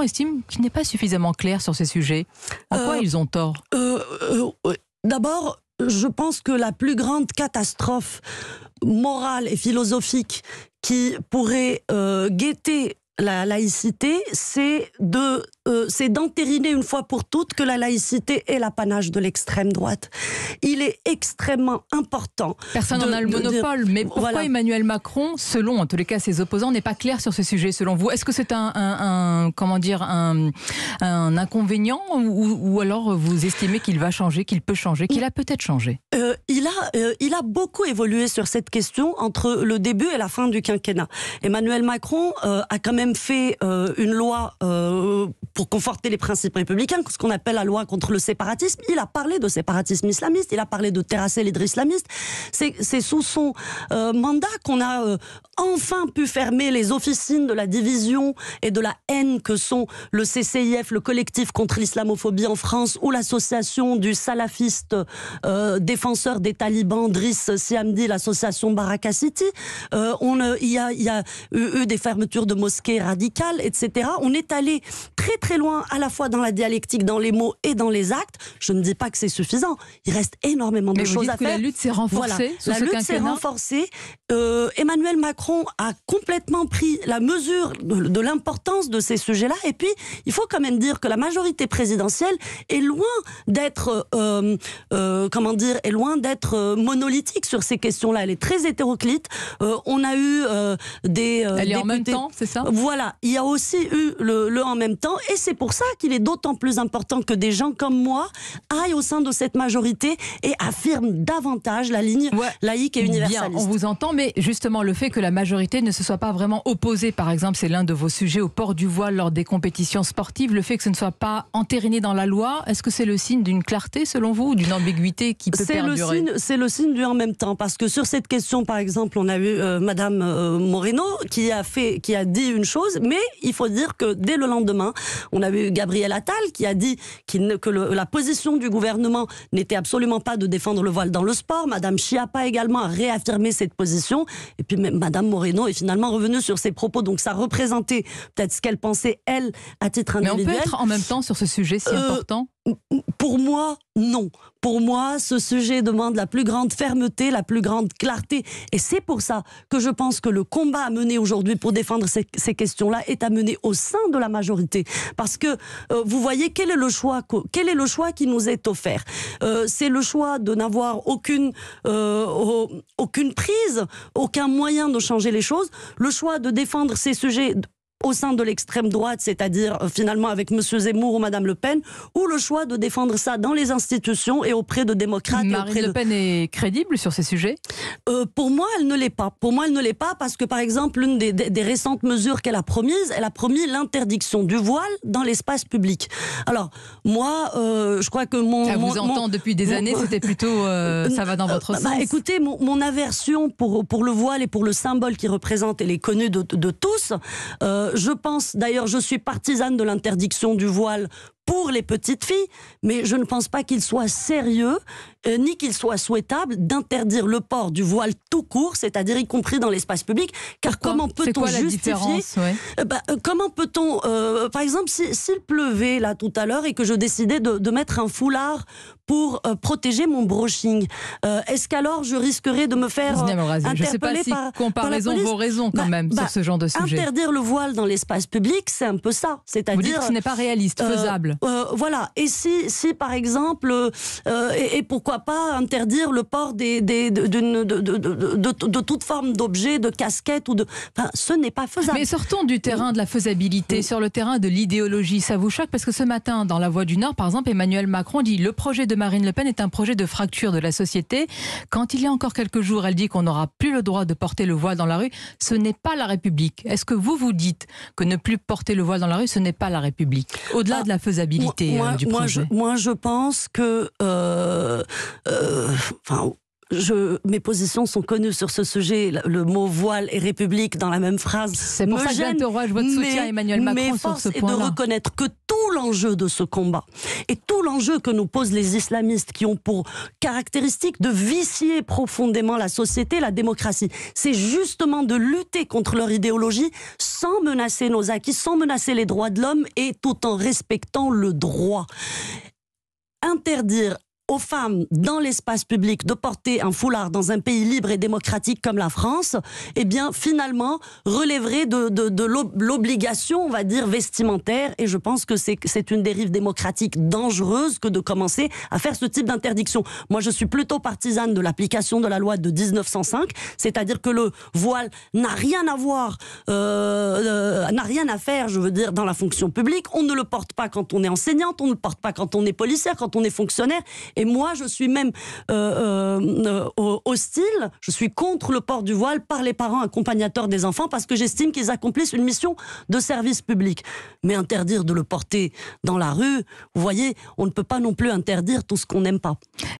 estime qu'il n'est pas suffisamment clair sur ces sujets. à quoi euh, ils ont tort euh, euh, D'abord, je pense que la plus grande catastrophe morale et philosophique qui pourrait guetter la laïcité, c'est de euh, d'entériner une fois pour toutes que la laïcité est l'apanage de l'extrême droite. Il est extrêmement important. Personne n'en a le monopole, mais pourquoi Emmanuel Macron, selon en tous les cas ses opposants, n'est pas clair sur ce sujet selon vous Est-ce que c'est un, comment dire un, inconvénient ou, alors vous estimez qu'il va changer, qu'il peut changer, qu'il a peut-être changé euh, Il a euh, il a beaucoup évolué sur cette question entre le début et la fin du quinquennat. Emmanuel Macron a quand même fait euh, une loi euh, pour conforter les principes républicains, ce qu'on appelle la loi contre le séparatisme. Il a parlé de séparatisme islamiste, il a parlé de terrasser les islamiste C'est sous son euh, mandat qu'on a enfin pu fermer les officines de la division et de la haine que sont le CCIF, le collectif contre l'islamophobie en France, ou l'association du salafiste défenseur des talibans, Driss Siamdi, l'association Baraka City. il y a, eu des fermetures de mosquées radicale, etc. On est allé très très loin à la fois dans la dialectique, dans les mots et dans les actes. Je ne dis pas que c'est suffisant. Il reste énormément de choses à faire. La lutte s'est renforcée. La lutte s'est renforcée. Euh, Emmanuel Macron a complètement pris la mesure de, l'importance de ces sujets-là. Et puis, il faut quand même dire que la majorité présidentielle est loin d'être, euh, euh, comment dire, est loin d'être monolithique sur ces questions-là. Elle est très hétéroclite. on a eu des. Elle est députés... en même temps, c'est ça voilà, il y a aussi eu le, en même temps, et c'est pour ça qu'il est d'autant plus important que des gens comme moi aillent au sein de cette majorité et affirment davantage la ligne laïque et universaliste. on vous entend, mais justement le fait que la majorité ne se soit pas vraiment opposée, par exemple, c'est l'un de vos sujets au port du voile lors des compétitions sportives, le fait que ce ne soit pas entériné dans la loi, est-ce que c'est le signe d'une clarté selon vous ou d'une ambiguïté qui peut perdurer C'est le signe du en même temps, parce que sur cette question, par exemple, on a eu Mme euh, Madame euh, Moreno qui a fait, qui a dit une chose mais il faut dire que dès le lendemain, on a eu Gabriel Attal qui a dit que la position du gouvernement n'était absolument pas de défendre le voile dans le sport. Madame Chiappa également a réaffirmé cette position. Et puis même Madame Moreno est finalement revenue sur ses propos. Donc ça représentait peut-être ce qu'elle pensait, elle, à titre individuel. Mais on peut être en même temps sur ce sujet si euh, important pour moi, non. Pour moi, ce sujet demande la plus grande fermeté, la plus grande clarté. Et c'est pour ça que je pense que le combat à mener aujourd'hui pour défendre ces, questions-là est à mener au sein de la majorité. Parce que euh, vous voyez, quel est le choix, quel est le choix qui nous est offert euh, C'est le choix de n'avoir aucune, euh, aucune prise, aucun moyen de changer les choses, le choix de défendre ces sujets au sein de l'extrême droite, c'est-à-dire euh, finalement avec M. Zemmour ou Mme Le Pen, ou le choix de défendre ça dans les institutions et auprès de démocrates. Marine Le Pen est crédible sur ces sujets euh, Pour moi, elle ne l'est pas. Pour moi, elle ne l'est pas parce que, par exemple, l'une des, récentes mesures qu'elle a promises, elle a promis l'interdiction du voile dans l'espace public. Alors, moi, euh, je crois que mon... vous entend depuis des années, c'était plutôt... ça va dans votre bah, sens. écoutez, mon, aversion pour, pour le voile et pour le symbole qu'il représente, elle est connue de, tous je pense, d'ailleurs, je suis partisane de l'interdiction du voile pour les petites filles, mais je ne pense pas qu'il soit sérieux euh, ni qu'il soit souhaitable d'interdire le port du voile tout court, c'est-à-dire y compris dans l'espace public, car euh, bah, euh, comment peut-on justifier Comment peut-on, par exemple, s'il pleuvait là tout à l'heure et que je décidais de, mettre un foulard pour protéger mon brushing, est-ce qu'alors je risquerais de me faire interpeller par par, quand bah, même sur bah, ce genre de sujet. Interdire le voile dans l'espace public, c'est un peu ça, c'est-à-dire ce n'est pas réaliste, faisable. Euh, voilà. Et si, si par exemple, euh, et, pourquoi pas interdire le port des, de, toute forme d'objet, de casquette ou de. Enfin, ce n'est pas faisable. Mais sortons du terrain de la faisabilité, sur le terrain de l'idéologie. Ça vous choque parce que ce matin, dans La Voix du Nord, par exemple, Emmanuel Macron dit le projet de Marine Le Pen est un projet de fracture de la société. Quand il y a encore quelques jours, elle dit qu'on n'aura plus le droit de porter le voile dans la rue. Ce n'est pas la République. Est-ce que vous vous dites que ne plus porter le voile dans la rue, ce n'est pas la République Au-delà ah. de la faisabilité faisabilité moi, euh, du projet moi je, pense que. Euh, euh, enfin, je, mes positions sont connues sur ce sujet. Le mot voile et république dans la même phrase. C'est pour me ça que votre soutien Emmanuel Macron mais force sur ce point. Et de reconnaître que tout l'enjeu de ce combat et tout l'enjeu que nous posent les islamistes qui ont pour caractéristique de vicier profondément la société, la démocratie. C'est justement de lutter contre leur idéologie sans menacer nos acquis, sans menacer les droits de l'homme et tout en respectant le droit. Interdire aux femmes dans l'espace public de porter un foulard dans un pays libre et démocratique comme la France, eh bien finalement relèverait de, l'obligation, on va dire, vestimentaire. Et je pense que c'est une dérive démocratique dangereuse que de commencer à faire ce type d'interdiction. Moi, je suis plutôt partisane de l'application de la loi de 1905, c'est-à-dire que le voile n'a rien à voir, euh, euh, n'a rien à faire, je veux dire, dans la fonction publique. On ne le porte pas quand on est enseignante, on ne le porte pas quand on est policière, quand on est fonctionnaire. Et et moi, je suis même euh, euh, euh, hostile, je suis contre le port du voile par les parents accompagnateurs des enfants parce que j'estime qu'ils accomplissent une mission de service public. Mais interdire de le porter dans la rue, vous voyez, on ne peut pas non plus interdire tout ce qu'on n'aime pas.